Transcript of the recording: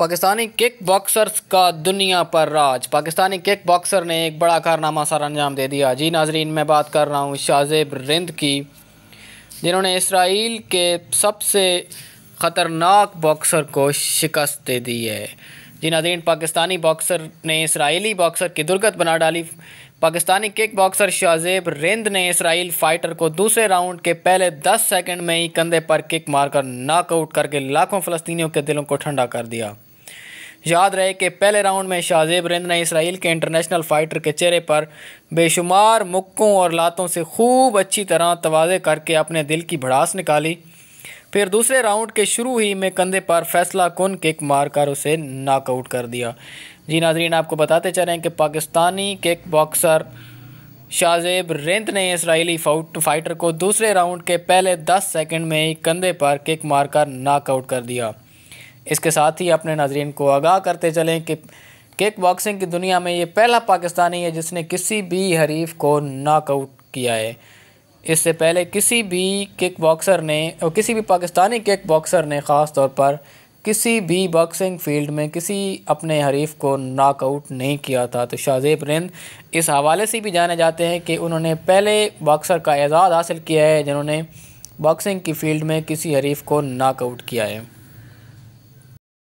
Pakistani kick boxers का दुनिया पर राज पाकिस्तानी किक बॉक्सर ने एक बड़ा कारनामा सर अंजाम दे दिया जी नाजरीन मैं बात कर रहा हूँ शाहजेब रिंद की जिन्होंने इसराइल के सबसे ख़तरनाक बॉक्सर को शिकस्त दे दी है जी नाजरीन पाकिस्तानी बॉक्सर ने इसराइली बॉक्सर की दुर्गत बना डाली पाकिस्तानी किक बॉक्सर शाहजेब रिंद ने इसराइल फाइटर को दूसरे राउंड के पहले 10 सेकंड में ही कंधे पर किक मारकर नॉकआउट करके लाखों फलस्तियों के दिलों को ठंडा कर दिया याद रहे कि पहले राउंड में शाहजेब रिंद ने इसराइल के इंटरनेशनल फाइटर के चेहरे पर बेशुमार मुक्कों और लातों से खूब अच्छी तरह तोज़े करके अपने दिल की भड़ास निकाली फिर दूसरे राउंड के शुरू ही में कंधे पर फैसला कन किक मारकर उसे नाकआउट कर दिया जी नाजरीन आपको बताते चलें कि पाकिस्तानी किक बॉक्सर शाहजेब रेंत ने इसराइली फाइटर को दूसरे राउंड के पहले 10 सेकंड में ही कंधे पर किक मारकर नाकआउट कर दिया इसके साथ ही अपने नाजरन को आगाह करते चलें कि किक बॉक्सिंग की दुनिया में ये पहला पाकिस्तानी है जिसने किसी भी हरीफ को नाकआउट किया है इससे पहले किसी भी किक बॉक्सर ने और किसी भी पाकिस्तानी किक बॉक्सर ने ख़ास तौर पर किसी भी बॉक्सिंग फील्ड में किसी अपने हरीफ को नाकआउट नहीं किया था तो शाहजेब रिंद इस हवाले से भी जाने जाते हैं कि उन्होंने पहले बॉक्सर का एजाज़ हासिल किया है जिन्होंने बॉक्सिंग की फील्ड में किसी हरीफ को नाकआउट किया है